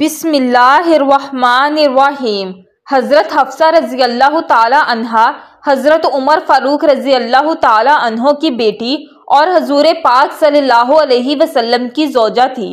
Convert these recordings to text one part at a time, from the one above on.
बिसमीम हज़रत हफ्सा रज़ी अल्लाह तहा हज़रत उमर फ़ारूक रज़ी अल्लाह तहों की बेटी और हजूर पाक सल्लल्लाहु अलैहि वसल्लम की जोजा थी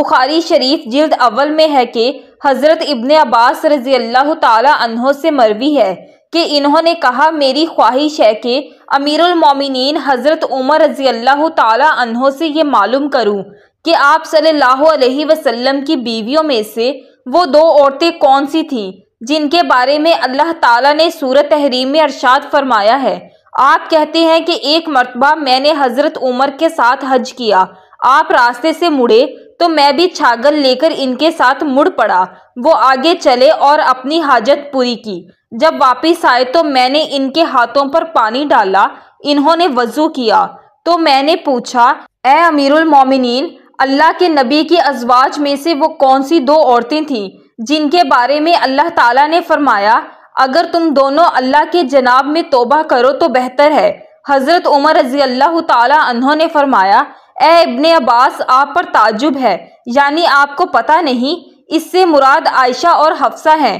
बुखारी शरीफ जिल्द अव्वल में है कि हज़रत इब्न अब्बास रज़ी अल्लाह तहों से मरवी है कि इन्होंने कहा मेरी ख्वाहिश है कि अमीरुल अमीरुलमोमिन हज़रत उमर रज़ी अल्लाह तहों से ये मालूम करूँ कि आप सल्लल्लाहु अलैहि वसल्लम की बीवियों में से वो दो औरतें कौन सी थीं जिनके बारे में अल्लाह ताला ने सूरत तहरीम में अरशाद फरमाया है आप कहते हैं कि एक मरतबा मैंने हज़रत उमर के साथ हज किया आप रास्ते से मुड़े तो मैं भी छागल लेकर इनके साथ मुड़ पड़ा वो आगे चले और अपनी हाजत पूरी की जब वापस आए तो मैंने इनके हाथों पर पानी डाला इन्होंने वजू किया तो मैंने पूछा ए अमीरुल मोमिनीन अल्लाह के नबी की अजवाज में से वो कौन सी दो औरतें थीं जिनके बारे में अल्लाह ताला ने फरमाया अगर तुम दोनों अल्लाह के जनाब में तोबा करो तो बेहतर है हज़रत उमर रजी अल्लाह तहों ने फरमाया ए इब्ने अब्बास आप पर ताजुब है यानी आपको पता नहीं इससे मुराद आयशा और हफ्सा हैं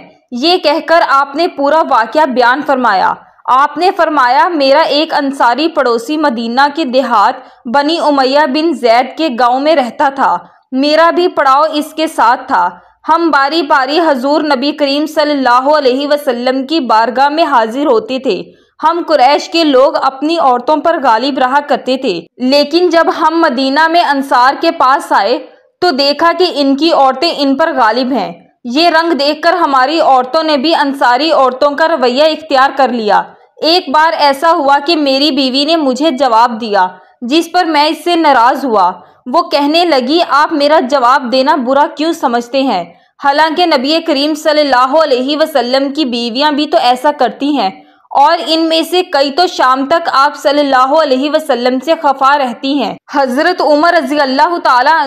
ये कहकर आपने पूरा वाक़ बयान फरमाया आपने फरमाया मेरा एक अंसारी पड़ोसी मदीना के देहात बनी उमैया बिन जैद के गांव में रहता था मेरा भी पड़ाव इसके साथ था हम बारी बारी हजूर नबी करीम सल्लल्लाहु अलैहि वसल्लम की बारगाह में हाजिर होते थे हम कुरैश के लोग अपनी औरतों पर गालिब रहा करते थे लेकिन जब हम मदीना में अंसार के पास आए तो देखा कि इनकी औरतें इन पर गालिब हैं ये रंग देखकर हमारी औरतों ने भी अंसारी औरतों का रवैया इख्तियार कर लिया एक बार ऐसा हुआ कि मेरी बीवी ने मुझे जवाब दिया जिस पर मैं इससे नाराज हुआ वो कहने लगी आप मेरा जवाब देना बुरा क्यों समझते हैं हालांकि नबी करीम सल्लल्लाहु अलैहि वसल्लम की बीवियां भी तो ऐसा करती हैं और इनमें से कई तो शाम तक आप सल्लल्लाहु अलैहि वसल्लम से खफा रहती हैं हजरत उमर रजी अल्लाह तला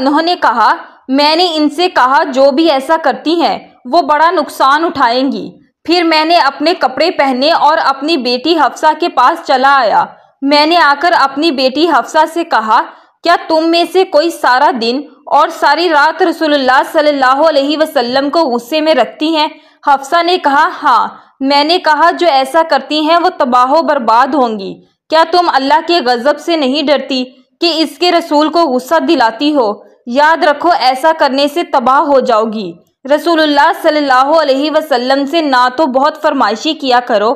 कहा मैंने इनसे कहा जो भी ऐसा करती हैं वो बड़ा नुकसान उठाएंगी फिर मैंने अपने कपड़े पहने और अपनी बेटी हफ्सा के पास चला आया मैंने आकर अपनी बेटी हफ्सा से कहा क्या तुम में से कोई सारा दिन और सारी रात रसूलुल्लाह सल्लल्लाहु अलैहि वसल्लम को गुस्से में रखती हैं हफ्सा ने कहा हाँ मैंने कहा जो ऐसा करती हैं वो तबाह बर्बाद होंगी क्या तुम अल्लाह के गज़ब से नहीं डरती कि इसके रसूल को गुस्सा दिलाती हो याद रखो ऐसा करने से तबाह हो जाओगी रसूलुल्लाह सल्लल्लाहु अलैहि वसल्लम से ना तो बहुत फरमाइशी किया करो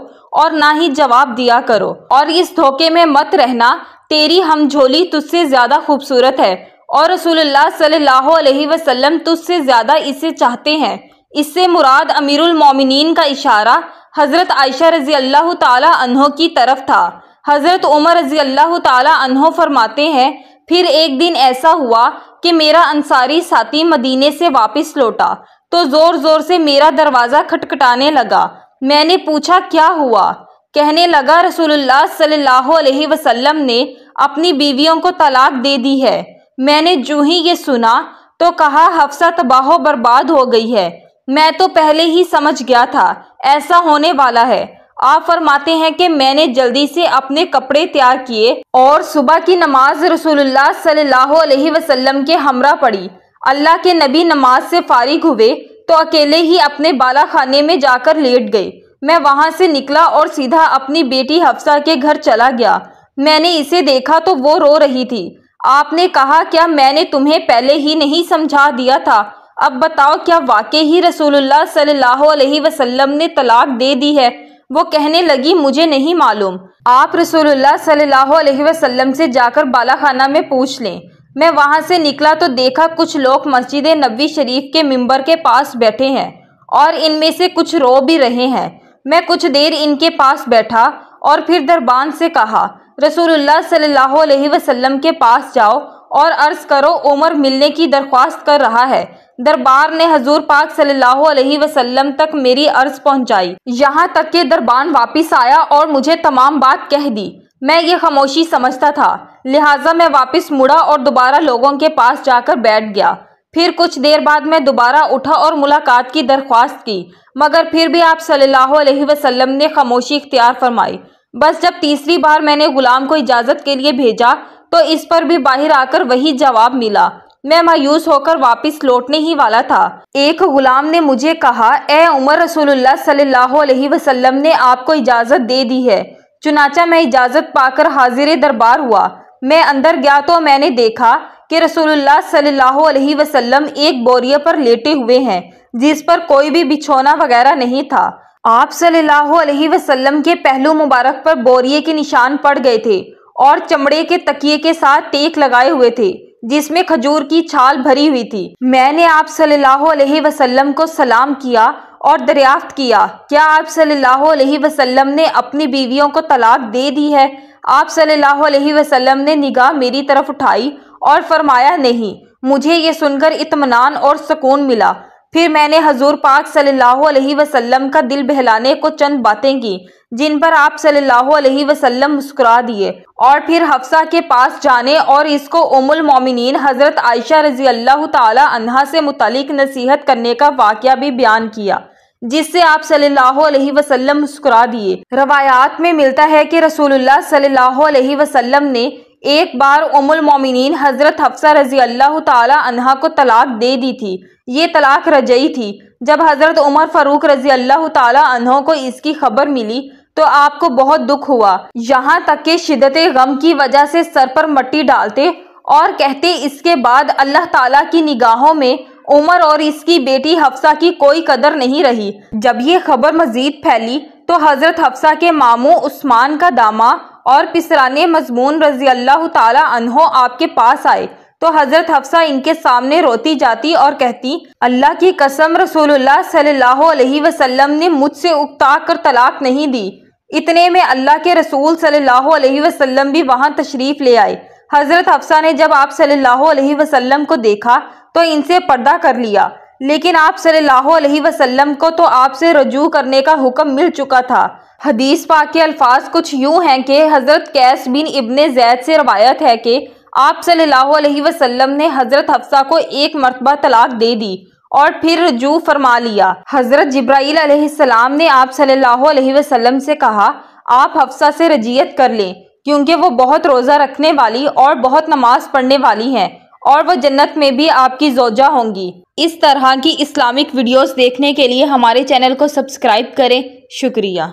और ना ही जवाब दिया करो और इस धोखे में मत रहना तेरी हम झोली तुझसे ज़्यादा खूबसूरत है और रसूलुल्लाह सल्लल्लाहु अलैहि वसल्लम तुझसे ज़्यादा इसे चाहते हैं इससे मुराद अमीरुल मोमिनीन का इशारा हज़रत आयशा रजी अल्लाह तहों की तरफ था हज़रत उमर रजी अल्लाह तहों फरमाते हैं फिर एक दिन ऐसा हुआ कि मेरा अंसारी साथी मदीने से वापस लौटा तो जोर जोर से मेरा दरवाज़ा खटखटाने लगा मैंने पूछा क्या हुआ कहने लगा रसूलुल्लाह सल्लल्लाहु अलैहि वसल्लम ने अपनी बीवियों को तलाक दे दी है मैंने जू ही ये सुना तो कहा हफ्सा तबाह बर्बाद हो गई है मैं तो पहले ही समझ गया था ऐसा होने वाला है आप फरमाते हैं कि मैंने जल्दी से अपने कपड़े तैयार किए और सुबह की नमाज रसूलुल्लाह सल्लल्लाहु अलैहि वसल्लम के हमरा पढ़ी अल्लाह के नबी नमाज से फारिग हुए तो अकेले ही अपने बाला खाने में जाकर लेट गए मैं वहाँ से निकला और सीधा अपनी बेटी हफ्सा के घर चला गया मैंने इसे देखा तो वो रो रही थी आपने कहा क्या मैंने तुम्हें पहले ही नहीं समझा दिया था अब बताओ क्या वाकई ही रसूलुल्लाह सल्लल्लाहु अलैहि वसल्लम ने तलाक दे दी है वो कहने लगी मुझे नहीं मालूम आप रसूलुल्लाह सल्लल्लाहु अलैहि वसल्लम से जाकर बालाखाना में पूछ लें मैं वहाँ से निकला तो देखा कुछ लोग मस्जिद नबी शरीफ के मिंबर के पास बैठे हैं और इनमें से कुछ रो भी रहे हैं मैं कुछ देर इनके पास बैठा और फिर दरबान से कहा रसूलुल्लाह सल्लल्लाहु अलैहि वसल्लम के पास जाओ और अर्ज करो उमर मिलने की दरख्वास्त कर रहा है दरबार ने हजूर पाक सल्लल्लाहु अलैहि वसल्लम तक मेरी अर्ज पहुंचाई यहाँ तक के दरबान वापस आया और मुझे तमाम बात कह दी मैं ये खामोशी समझता था लिहाजा मैं वापस मुड़ा और दोबारा लोगों के पास जाकर बैठ गया फिर कुछ देर बाद मैं दोबारा उठा और मुलाकात की दरख्वास्त की मगर फिर भी आप सल्लल्लाहु अलैहि वसल्लम ने खामोशी इख्तियार फरमाई बस जब तीसरी बार मैंने गुलाम को इजाज़त के लिए भेजा तो इस पर भी बाहर आकर वही जवाब मिला मैं मायूस होकर वापस लौटने ही वाला था एक गुलाम ने मुझे कहा ए उमर रसूलुल्लाह सल्लल्लाहु अलैहि वसल्लम ने आपको इजाज़त दे दी है चुनाचा मैं इजाज़त पाकर हाजिर दरबार हुआ मैं अंदर गया तो मैंने देखा कि रसूलुल्लाह सल्लल्लाहु अलैहि वसल्लम एक बोरिए पर लेटे हुए हैं जिस पर कोई भी बिछोना वगैरह नहीं था आप सल्लल्लाहु अलैहि वसल्लम के पहलू मुबारक पर बोरिए के निशान पड़ गए थे और चमड़े के तकिए के साथ टेक लगाए हुए थे जिसमें खजूर की छाल भरी हुई थी मैंने आप सल्लल्लाहु अलैहि वसल्लम को सलाम किया और दरियाफ्त किया क्या आप सल्लल्लाहु अलैहि वसल्लम ने अपनी बीवियों को तलाक दे दी है आप सल्लल्लाहु अलैहि वसल्लम ने निगाह मेरी तरफ उठाई और फरमाया नहीं मुझे ये सुनकर इतमान और सुकून मिला फिर मैंने हजूर पाक सल्लल्लाहु अलैहि वसल्लम का दिल बहलाने को चंद बातें की जिन पर आप सल्लल्लाहु अलैहि वसल्लम मुस्कुरा दिए और फिर हफ्सा के पास जाने और इसको उमुल मोमिनीन हज़रत आयशा रजी अल्लाह तहा से मुतलिक नसीहत करने का वाक़ भी बयान किया जिससे आप सल्लल्लाहु अलैहि वसल्लम मुस्कुरा दिए रवायात में मिलता है कि रसूलुल्लाह सल्लल्लाहु अलैहि वसल्लम ने एक बार उमुल मोमिनीन हज़रत हफ्सा रजी अल्लाह तहा को तलाक दे दी थी ये तलाक रजई थी जब हज़रत उमर फ़ारूक रजी अल्लाह तहों को इसकी खबर मिली तो आपको बहुत दुख हुआ यहाँ तक के शिदत गम की वजह से सर पर मट्टी डालते और कहते इसके बाद अल्लाह ताला की निगाहों में उमर और इसकी बेटी हफ्सा की कोई कदर नहीं रही जब ये खबर मजीद फैली तो हजरत हफ्सा के मामू उस्मान का दामा और पिसराने मजमून रजी अल्लाह तहो आपके पास आए तो हजरत हफ्सा इनके सामने रोती जाती और कहती अल्लाह की कसम रसूलुल्लाह सल्लल्लाहु अलैहि वसल्लम ने मुझसे उकता कर तलाक नहीं दी इतने में अल्लाह के रसूल सल्लल्लाहु अलैहि वसल्लम भी वहां तशरीफ ले आए हजरत हफ्सा ने जब आप सल्लल्लाहु अलैहि वसल्लम को देखा तो इनसे पर्दा कर लिया लेकिन आप सल्लल्लाहु अलैहि वसल्लम को तो आपसे रजू करने का हुक्म मिल चुका था हदीस पाक के अल्फाज कुछ यूं हैं कि हज़रत कैस बिन इब्ने जैद से रवायत है कि आप सल्लल्लाहु अलैहि वसल्लम ने हजरत हफ्सा को एक मरतबा तलाक दे दी और फिर रजू फरमा लिया हजरत जब्राईल अलैहिस्सलाम ने आप सल्लल्लाहु अलैहि वसल्लम से कहा आप हफ्सा से रजियत कर लें क्योंकि वो बहुत रोज़ा रखने वाली और बहुत नमाज पढ़ने वाली हैं और वह जन्नत में भी आपकी जोजा होंगी इस तरह की इस्लामिक वीडियोज़ देखने के लिए हमारे चैनल को सब्सक्राइब करें शुक्रिया